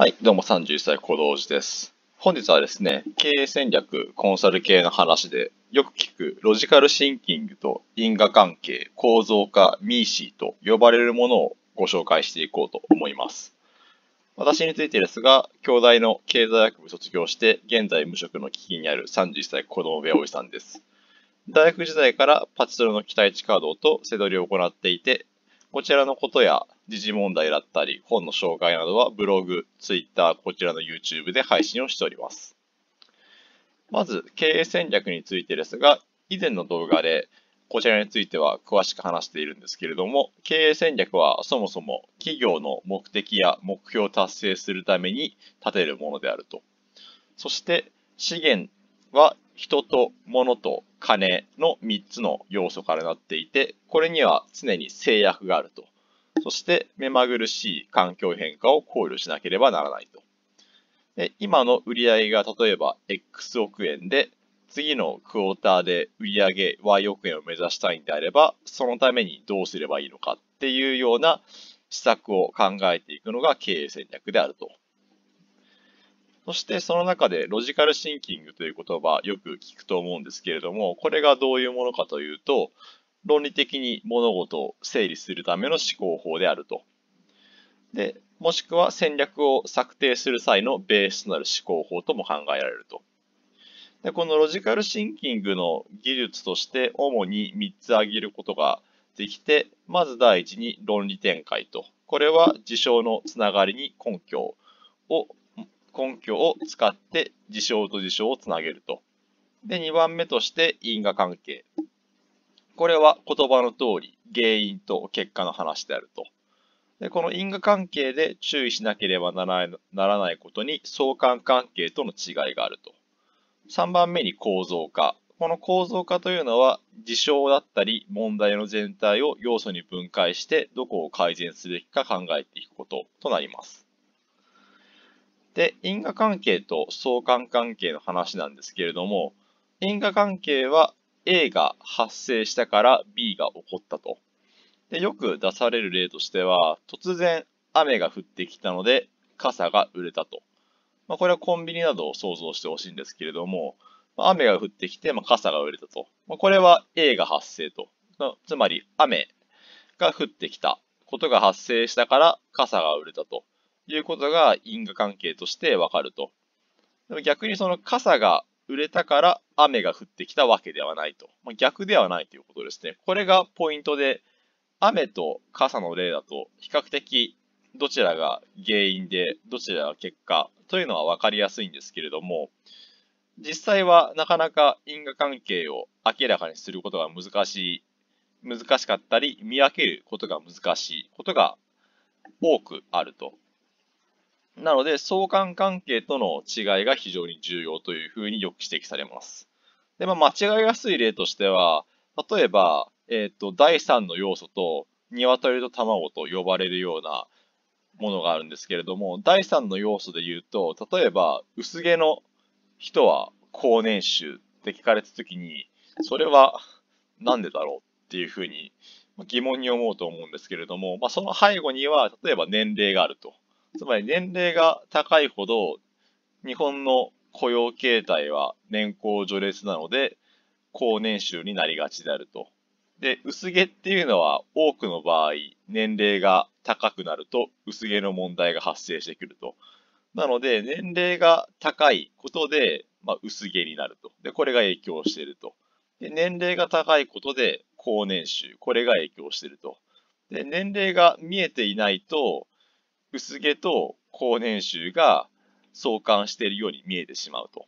はい、どうも31歳小道寺です。本日はですね、経営戦略、コンサル系の話で、よく聞くロジカルシンキングと因果関係、構造化、ミーシーと呼ばれるものをご紹介していこうと思います。私についてですが、京大の経済学部卒業して、現在無職の危機にある31歳小道部屋おじさんです。大学時代からパチスロの期待値稼働と背取りを行っていて、こちらのことや、時事問題だったり、本の紹介などはブログ、ツイッター、こちらの YouTube で配信をしております。まず、経営戦略についてですが、以前の動画で、こちらについては詳しく話しているんですけれども、経営戦略はそもそも企業の目的や目標を達成するために立てるものであると。そして、資源は人と物と金の3つの要素からなっていて、これには常に制約があると。そして目まぐるしい環境変化を考慮しなければならないと。で今の売上が例えば X 億円で、次のクォーターで売上 Y 億円を目指したいんであれば、そのためにどうすればいいのかっていうような施策を考えていくのが経営戦略であると。そしてその中でロジカルシンキングという言葉よく聞くと思うんですけれども、これがどういうものかというと、論理的に物事を整理するための思考法であると。で、もしくは戦略を策定する際のベースとなる思考法とも考えられると。でこのロジカルシンキングの技術として主に3つ挙げることができて、まず第一に論理展開と。これは事象のつながりに根拠を根拠を使って事象と事象をつなげると。で、2番目として因果関係。これは言葉の通り、原因と結果の話であると。でこの因果関係で注意しなければならないことに相関関係との違いがあると。3番目に構造化。この構造化というのは事象だったり問題の全体を要素に分解してどこを改善すべきか考えていくこととなります。で、因果関係と相関関係の話なんですけれども、因果関係は A が発生したから B が起こったと。でよく出される例としては、突然雨が降ってきたので傘が売れたと。まあ、これはコンビニなどを想像してほしいんですけれども、ま雨が降ってきて、ま傘が売れたと。まこれは A が発生と。つまり雨が降ってきたことが発生したから傘が売れたと。いうことが因果関係としてわかると。でも逆にその傘が売れたから雨が降ってきたわけではないと。まあ、逆ではないということですね。これがポイントで、雨と傘の例だと比較的どちらが原因でどちらが結果というのはわかりやすいんですけれども、実際はなかなか因果関係を明らかにすることが難しい、難しかったり見分けることが難しいことが多くあるとなので、相関関係との違いが非常に重要というふうによく指摘されます。で、まあ、間違いやすい例としては、例えば、えっ、ー、と、第3の要素と、鶏と卵と呼ばれるようなものがあるんですけれども、第3の要素で言うと、例えば、薄毛の人は高年収って聞かれたときに、それはなんでだろうっていうふうに疑問に思うと思うんですけれども、まあ、その背後には、例えば年齢があると。つまり年齢が高いほど、日本の雇用形態は年功序列なので、高年収になりがちであると。で、薄毛っていうのは多くの場合、年齢が高くなると薄毛の問題が発生してくると。なので、年齢が高いことで、まあ、薄毛になると。で、これが影響していると。で、年齢が高いことで、高年収、これが影響していると。で、年齢が見えていないと、薄毛と高年収が相関しているように見えてしまうと。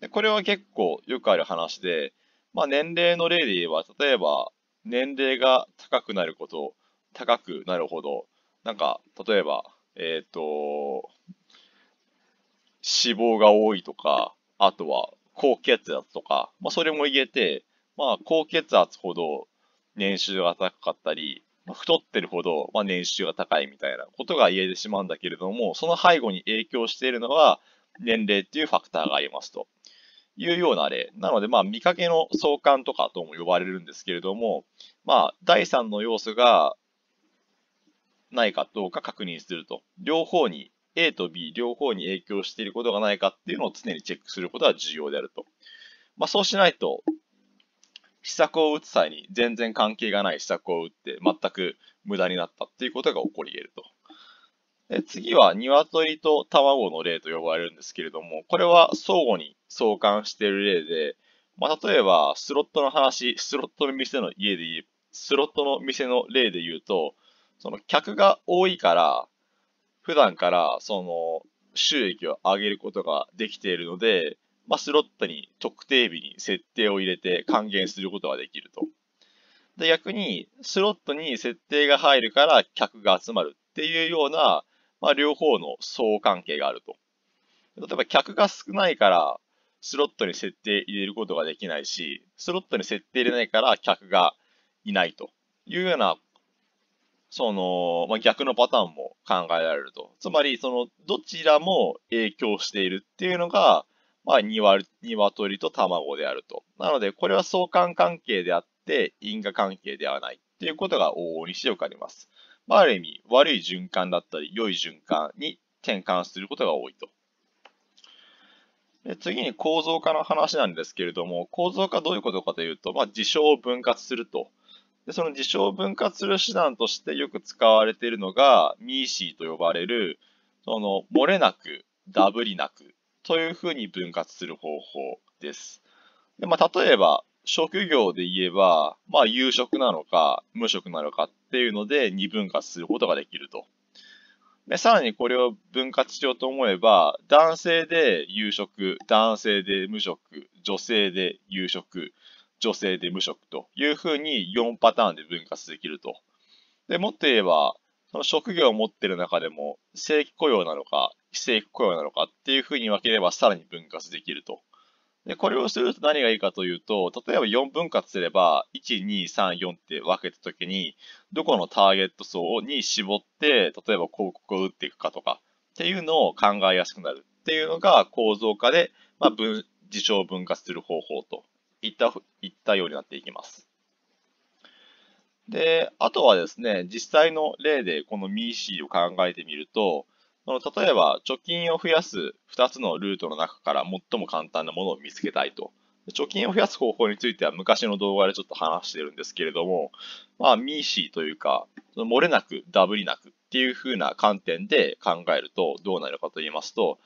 でこれは結構よくある話で、まあ、年齢の例で言えば、例えば年齢が高くなること、高くなるほど、なんか、例えば、えっ、ー、と、脂肪が多いとか、あとは高血圧とか、まあ、それも言えて、まあ、高血圧ほど年収が高かったり、太ってるほど、まあ、年収が高いみたいなことが言えてしまうんだけれども、その背後に影響しているのは年齢っていうファクターがありますというような例。なので、まあ、見かけの相関とかとも呼ばれるんですけれども、まあ、第3の要素がないかどうか確認すると。両方に A と B 両方に影響していることがないかっていうのを常にチェックすることが重要であると。まあ、そうしないと、施策を打つ際に全然関係がない施策を打って全く無駄になったっていうことが起こり得ると。で次は鶏と卵の例と呼ばれるんですけれども、これは相互に相関している例で、まあ、例えばスロットの話、スロットの店の家で言う、スロットの店の例で言うと、その客が多いから、普段からその収益を上げることができているので、まあ、スロットに特定日に設定を入れて還元することができると。で逆に、スロットに設定が入るから客が集まるっていうような、まあ、両方の相関係があると。例えば客が少ないからスロットに設定入れることができないし、スロットに設定入れないから客がいないというような、その、まあ、逆のパターンも考えられると。つまり、その、どちらも影響しているっていうのが、まあ、鶏と卵であると。なので、これは相関関係であって、因果関係ではないっていうことが往々にしてよくあります。まあ、ある意味、悪い循環だったり、良い循環に転換することが多いと。で次に構造化の話なんですけれども、構造化どういうことかというと、まあ、事象を分割すると。でその事象を分割する手段としてよく使われているのが、ミーシーと呼ばれる、その、漏れなく、ダブりなくというふうに分割する方法です。でまあ、例えば、職業で言えば、まあ、有職なのか、無職なのかっていうので、二分割することができると。で、さらにこれを分割しようと思えば、男性で有職、男性で無職、女性で有職、女性で無職というふうに4パターンで分割できると。で、もっと言えば、その職業を持っている中でも正規雇用なのか、非正規雇用なのかっていうふうに分ければさらに分割できると。で、これをすると何がいいかというと、例えば4分割すれば、1、2、3、4って分けたときに、どこのターゲット層に絞って、例えば広告を打っていくかとか、っていうのを考えやすくなるっていうのが構造化で、まあ、分、事象を分割する方法といったいったようになっていきます。で、あとはですね、実際の例でこの m e c を考えてみると、その例えば、貯金を増やす2つのルートの中から最も簡単なものを見つけたいと。貯金を増やす方法については昔の動画でちょっと話してるんですけれども、まあ、ミーシーというか、その漏れなく、ダブりなくっていう風な観点で考えるとどうなるかと言いますと、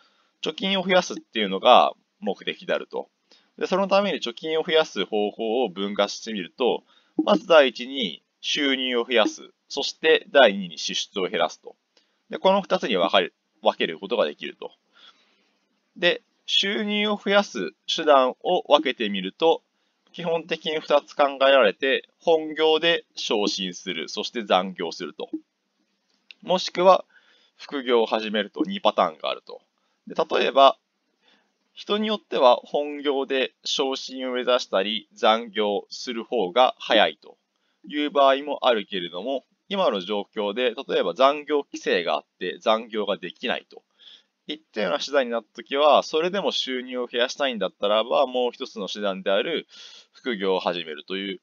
貯金を増やすっていうのが目的であると。で、そのために貯金を増やす方法を分化してみると、まず第一に収入を増やす。そして第二に支出を減らすと。で、この2つに分かれ分けることができると。で、収入を増やす手段を分けてみると、基本的に2つ考えられて、本業で昇進する、そして残業すると。もしくは、副業を始めると2パターンがあると。で例えば、人によっては本業で昇進を目指したり残業する方が早いという場合もあるけれども、今の状況で、例えば残業規制があって残業ができないと。いったような手段になったときは、それでも収入を増やしたいんだったらば、もう一つの手段である副業を始めるという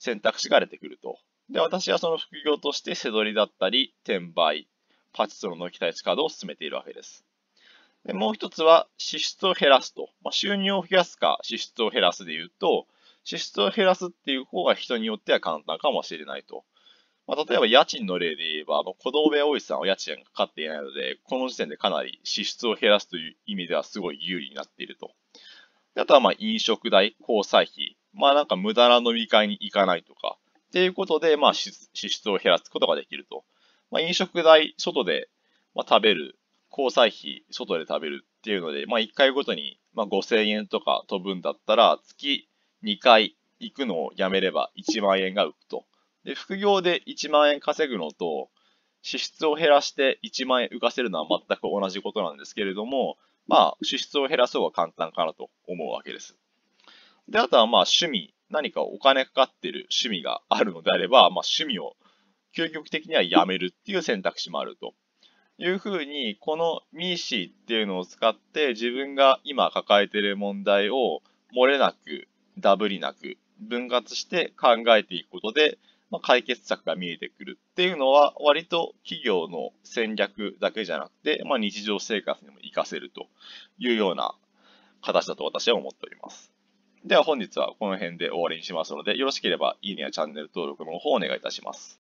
選択肢が出てくると。で、私はその副業として、背取りだったり、転売、パチスロの期待値カードを進めているわけです。で、もう一つは、支出を減らすと。まあ、収入を増やすか、支出を減らすで言うと、支出を減らすっていう方が人によっては簡単かもしれないと。まあ、例えば家賃の例で言えば、あの、子供部屋おじさんは家賃がかかっていないので、この時点でかなり支出を減らすという意味ではすごい有利になっていると。であとはまあ飲食代、交際費、まあなんか無駄な飲み会に行かないとか、っていうことで、まあ支出を減らすことができると。まあ飲食代、外で、まあ、食べる、交際費、外で食べるっていうので、まあ1回ごとに、まあ、5000円とか飛ぶんだったら、月2回行くのをやめれば1万円が浮くと。で、副業で1万円稼ぐのと、支出を減らして1万円浮かせるのは全く同じことなんですけれども、まあ、支出を減らす方が簡単かなと思うわけです。で、あとはまあ、趣味、何かお金かかってる趣味があるのであれば、まあ、趣味を究極的にはやめるっていう選択肢もあると。いうふうに、このミーシーっていうのを使って自分が今抱えている問題を漏れなく、ダブりなく分割して考えていくことで、まあ、解決策が見えてくるっていうのは、割と企業の戦略だけじゃなくて、まあ、日常生活にも活かせるというような形だと私は思っております。では本日はこの辺で終わりにしますので、よろしければいいねやチャンネル登録の方をお願いいたします。